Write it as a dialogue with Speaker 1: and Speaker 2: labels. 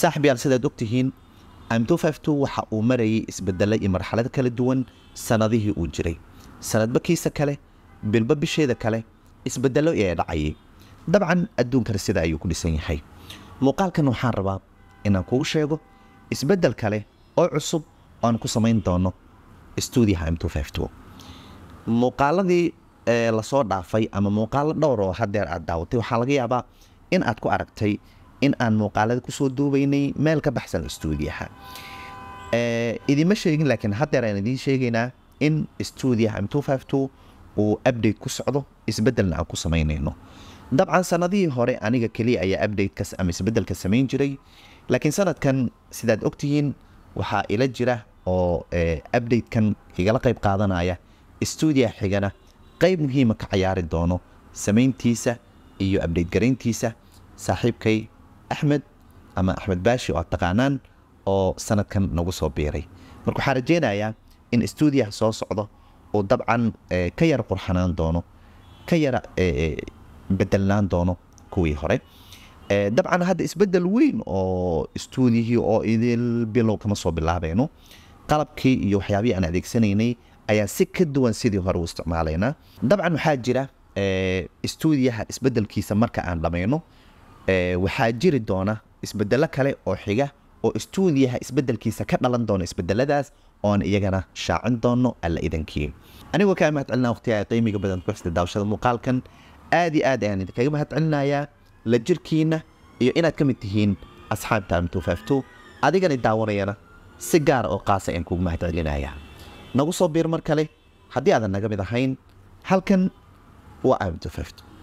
Speaker 1: saaxibiyaal sidaad ogtihiin amtofaftu waxa uu marayay isbedela iyo marxalad kala duwan sanadihii uu jiray sanadba kiisa kale bilba bisheeda kale isbedelo ee dhacayay dabcan adduunkana sida ayuu ku dhisan yahay muuqaalkan waxaan rabaa inaan kugu sheego isbedel kale oo cusub oo aan ku samayn doono stuudiyaha mtofafto muuqaaladii lasoo dhaafay ama muuqaalo dhowr oo hadeer aad daawatay waxaa laga yaabaa in aad ku aragtay in aan muuqaalada kusoo duubaynay meel ka baxsan stuudiyaha eh, idima sheegin laakiin haddeer idiin sheegaynaa in stuudiyaha m uu abdate ku socdo isbedelna aan ku samaynayno dabcan sanadihii hore aniga keliya ayaa abdatekas ama isbedelka samayn jiray laakiin sanadkan sidaad ogtihiin waxaa ila jira oo abdatekan eh, igala qayb qaadanaya stuudiya xigana qayb muhiima ka cayaari doono samayntiisa iyo abdate garayntiisa saaxiibkay axmed ama axmed baashi oo aad taqaanaan oo sanadkan nagu soo biiray marka waxaan rajeynayaa in stuudiyaha soo socdo uu dabcan ka yara qurxanaan doono ka yara bedelnaan doono kuwii hore dabcan hadda isbedel weyn oo istuudiyihii oo idil bilow kama soo bilaabayno qalabkii iyo waxyaabihii aan adeegsanaynay ayaa si ka duwan sidii hore u isticmaalaynaa dabcan waxaa jira stuudiyaha isbedelkiisa marka aan dhamayno waxaa jiri doona isbedelo kale oo xiga oo istuudiyaha isbedelkiisa ka dhalan doona isbedeladaas oan iyagana shaacin doonno alla idankii anigoo kaa mahad celina qiimiga badan ku xusda daawashada muuqaalkan aad aad ayaan idinkaga mahad la jirkiinna iyo inaad ka mid tihiin asxaabta amtuufaftu adigani daawanayana si gaara oo qaasa ayaan kugu mahad nagu soo biir mar kale haddii aadan naga mid ahayn halkan waa amtuufaftu